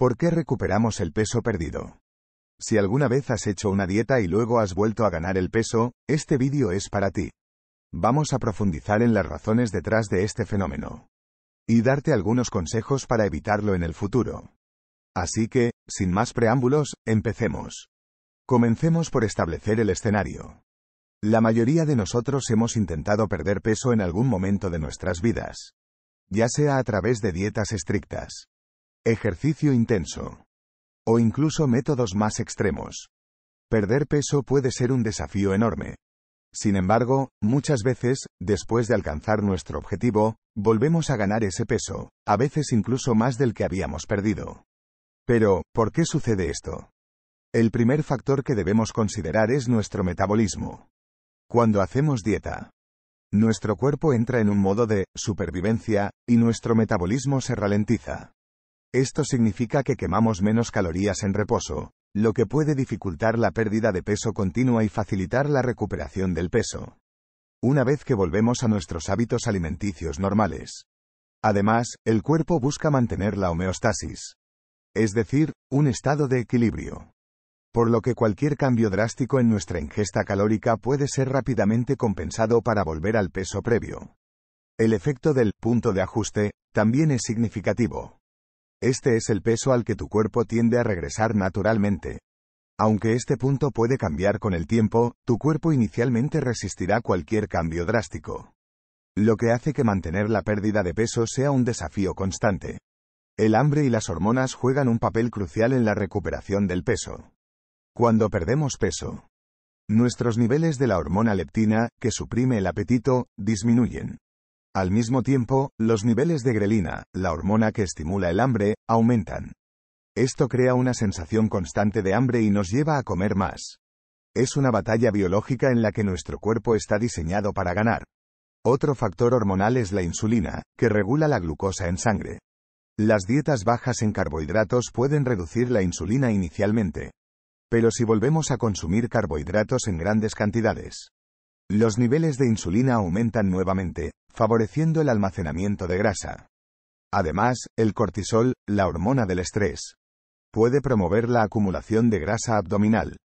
¿Por qué recuperamos el peso perdido? Si alguna vez has hecho una dieta y luego has vuelto a ganar el peso, este vídeo es para ti. Vamos a profundizar en las razones detrás de este fenómeno. Y darte algunos consejos para evitarlo en el futuro. Así que, sin más preámbulos, empecemos. Comencemos por establecer el escenario. La mayoría de nosotros hemos intentado perder peso en algún momento de nuestras vidas. Ya sea a través de dietas estrictas, ejercicio intenso o incluso métodos más extremos. Perder peso puede ser un desafío enorme. Sin embargo, muchas veces, después de alcanzar nuestro objetivo, volvemos a ganar ese peso, a veces incluso más del que habíamos perdido. Pero, ¿por qué sucede esto? El primer factor que debemos considerar es nuestro metabolismo. Cuando hacemos dieta, nuestro cuerpo entra en un modo de supervivencia, y nuestro metabolismo se ralentiza. Esto significa que quemamos menos calorías en reposo, lo que puede dificultar la pérdida de peso continua y facilitar la recuperación del peso. Una vez que volvemos a nuestros hábitos alimenticios normales. Además, el cuerpo busca mantener la homeostasis. Es decir, un estado de equilibrio. Por lo que cualquier cambio drástico en nuestra ingesta calórica puede ser rápidamente compensado para volver al peso previo. El efecto del punto de ajuste también es significativo. Este es el peso al que tu cuerpo tiende a regresar naturalmente. Aunque este punto puede cambiar con el tiempo, tu cuerpo inicialmente resistirá cualquier cambio drástico. Lo que hace que mantener la pérdida de peso sea un desafío constante. El hambre y las hormonas juegan un papel crucial en la recuperación del peso. Cuando perdemos peso, nuestros niveles de la hormona leptina, que suprime el apetito, disminuyen. Al mismo tiempo, los niveles de grelina, la hormona que estimula el hambre, aumentan. Esto crea una sensación constante de hambre y nos lleva a comer más. Es una batalla biológica en la que nuestro cuerpo está diseñado para ganar. Otro factor hormonal es la insulina, que regula la glucosa en sangre. Las dietas bajas en carbohidratos pueden reducir la insulina inicialmente. Pero si volvemos a consumir carbohidratos en grandes cantidades, los niveles de insulina aumentan nuevamente, favoreciendo el almacenamiento de grasa. Además, el cortisol, la hormona del estrés, puede promover la acumulación de grasa abdominal,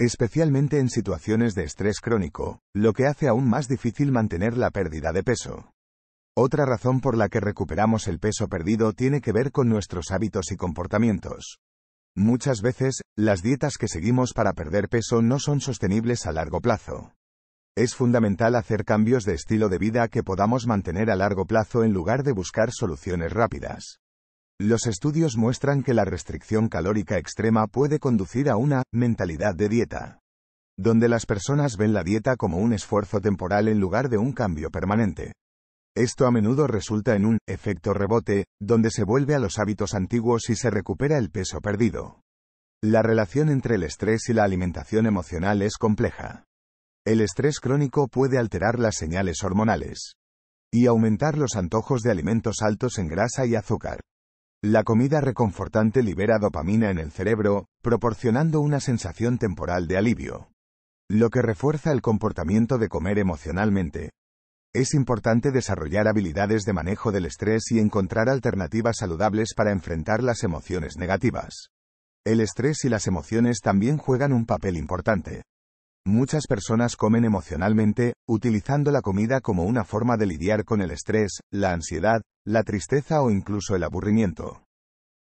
especialmente en situaciones de estrés crónico, lo que hace aún más difícil mantener la pérdida de peso. Otra razón por la que recuperamos el peso perdido tiene que ver con nuestros hábitos y comportamientos. Muchas veces, las dietas que seguimos para perder peso no son sostenibles a largo plazo. Es fundamental hacer cambios de estilo de vida que podamos mantener a largo plazo en lugar de buscar soluciones rápidas. Los estudios muestran que la restricción calórica extrema puede conducir a una mentalidad de dieta, donde las personas ven la dieta como un esfuerzo temporal en lugar de un cambio permanente. Esto a menudo resulta en un efecto rebote, donde se vuelve a los hábitos antiguos y se recupera el peso perdido. La relación entre el estrés y la alimentación emocional es compleja. El estrés crónico puede alterar las señales hormonales y aumentar los antojos de alimentos altos en grasa y azúcar. La comida reconfortante libera dopamina en el cerebro, proporcionando una sensación temporal de alivio, lo que refuerza el comportamiento de comer emocionalmente. Es importante desarrollar habilidades de manejo del estrés y encontrar alternativas saludables para enfrentar las emociones negativas. El estrés y las emociones también juegan un papel importante Muchas personas comen emocionalmente, utilizando la comida como una forma de lidiar con el estrés, la ansiedad, la tristeza o incluso el aburrimiento.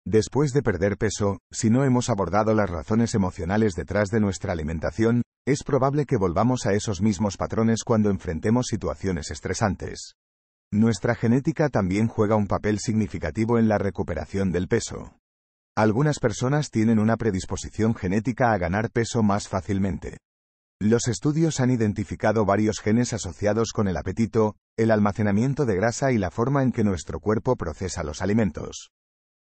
Después de perder peso, si no hemos abordado las razones emocionales detrás de nuestra alimentación, es probable que volvamos a esos mismos patrones cuando enfrentemos situaciones estresantes. Nuestra genética también juega un papel significativo en la recuperación del peso. Algunas personas tienen una predisposición genética a ganar peso más fácilmente. Los estudios han identificado varios genes asociados con el apetito, el almacenamiento de grasa y la forma en que nuestro cuerpo procesa los alimentos.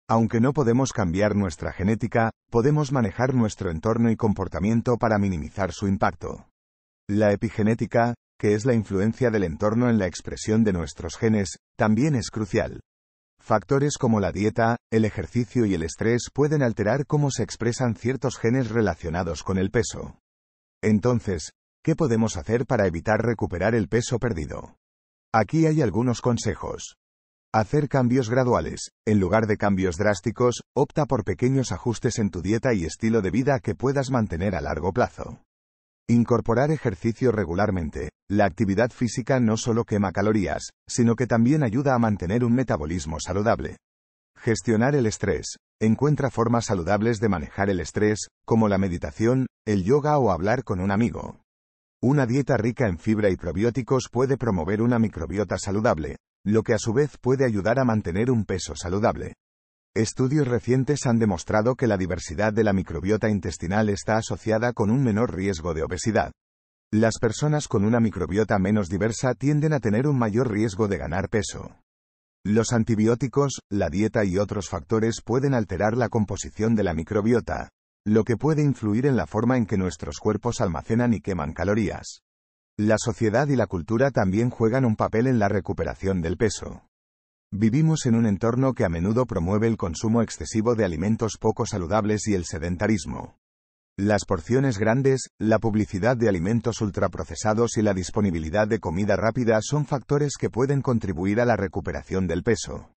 Aunque no podemos cambiar nuestra genética, podemos manejar nuestro entorno y comportamiento para minimizar su impacto. La epigenética, que es la influencia del entorno en la expresión de nuestros genes, también es crucial. Factores como la dieta, el ejercicio y el estrés pueden alterar cómo se expresan ciertos genes relacionados con el peso. Entonces, ¿qué podemos hacer para evitar recuperar el peso perdido? Aquí hay algunos consejos. Hacer cambios graduales, en lugar de cambios drásticos, opta por pequeños ajustes en tu dieta y estilo de vida que puedas mantener a largo plazo. Incorporar ejercicio regularmente. La actividad física no solo quema calorías, sino que también ayuda a mantener un metabolismo saludable, Gestionar el estrés. Encuentra formas saludables de manejar el estrés, como la meditación, el yoga o hablar con un amigo. Una dieta rica en fibra y probióticos puede promover una microbiota saludable, lo que a su vez puede ayudar a mantener un peso saludable. Estudios recientes han demostrado que la diversidad de la microbiota intestinal está asociada con un menor riesgo de obesidad. Las personas con una microbiota menos diversa tienden a tener un mayor riesgo de ganar peso. Los antibióticos, la dieta y otros factores pueden alterar la composición de la microbiota, lo que puede influir en la forma en que nuestros cuerpos almacenan y queman calorías. La sociedad y la cultura también juegan un papel en la recuperación del peso. Vivimos en un entorno que a menudo promueve el consumo excesivo de alimentos poco saludables y el sedentarismo. Las porciones grandes, la publicidad de alimentos ultraprocesados y la disponibilidad de comida rápida son factores que pueden contribuir a la recuperación del peso.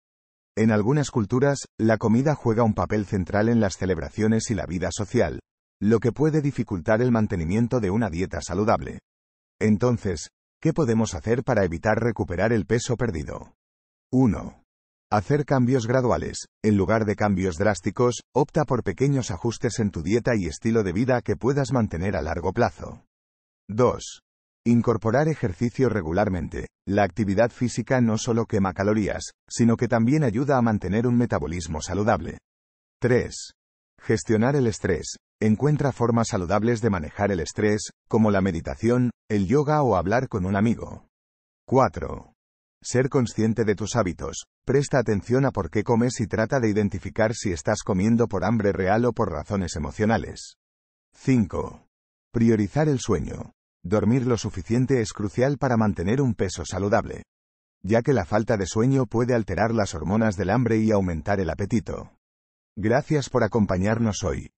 En algunas culturas, la comida juega un papel central en las celebraciones y la vida social, lo que puede dificultar el mantenimiento de una dieta saludable. Entonces, ¿qué podemos hacer para evitar recuperar el peso perdido? 1. Hacer cambios graduales, en lugar de cambios drásticos, opta por pequeños ajustes en tu dieta y estilo de vida que puedas mantener a largo plazo. 2. Incorporar ejercicio regularmente. La actividad física no solo quema calorías, sino que también ayuda a mantener un metabolismo saludable. 3. Gestionar el estrés. Encuentra formas saludables de manejar el estrés, como la meditación, el yoga o hablar con un amigo. 4. Ser consciente de tus hábitos. Presta atención a por qué comes y trata de identificar si estás comiendo por hambre real o por razones emocionales. 5. Priorizar el sueño. Dormir lo suficiente es crucial para mantener un peso saludable. Ya que la falta de sueño puede alterar las hormonas del hambre y aumentar el apetito. Gracias por acompañarnos hoy.